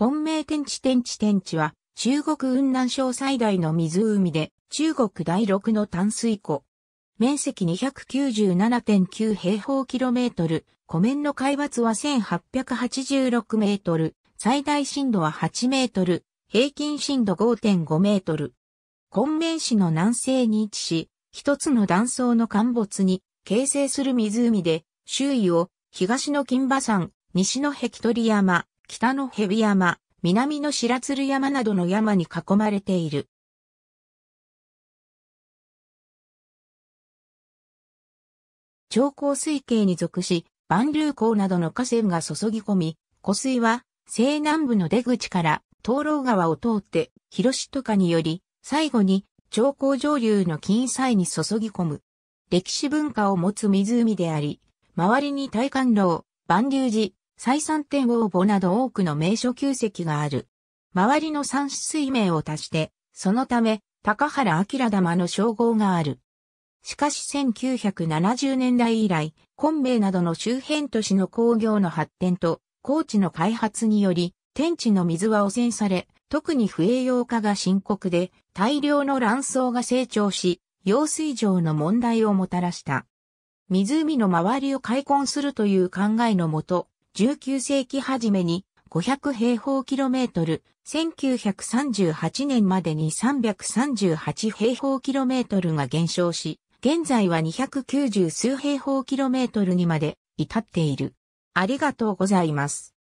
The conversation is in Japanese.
昆明天地天地天地は、中国雲南省最大の湖で、中国第六の淡水湖。面積297.9平方キロメートル、湖面の海抜は1886メートル、最大深度は8メートル、平均深度5.5メートル。昆明市の南西に位置し、一つの断層の陥没に形成する湖で、周囲を東の金馬山、西の壁取山、北の蛇山、南の白鶴山などの山に囲まれている。長江水系に属し、万流港などの河川が注ぎ込み、湖水は西南部の出口から灯籠川を通って広しとかにより、最後に長江上流の金祭に注ぎ込む。歴史文化を持つ湖であり、周りに大観楼、万流寺、再三点応募など多くの名所旧跡がある。周りの三種水名を足して、そのため、高原明玉の称号がある。しかし1970年代以来、昆明などの周辺都市の工業の発展と、高地の開発により、天地の水は汚染され、特に不栄養化が深刻で、大量の卵巣が成長し、用水上の問題をもたらした。湖の周りを開墾するという考えのもと、19世紀初めに500平方キロメートル、1938年までに338平方キロメートルが減少し、現在は290数平方キロメートルにまで至っている。ありがとうございます。